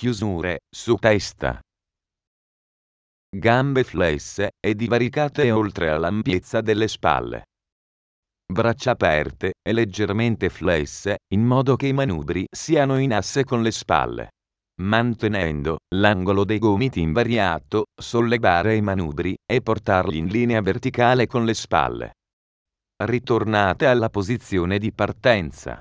chiusure, su testa. Gambe flesse e divaricate oltre all'ampiezza delle spalle. Braccia aperte e leggermente flesse, in modo che i manubri siano in asse con le spalle. Mantenendo l'angolo dei gomiti invariato, sollevare i manubri e portarli in linea verticale con le spalle. Ritornate alla posizione di partenza.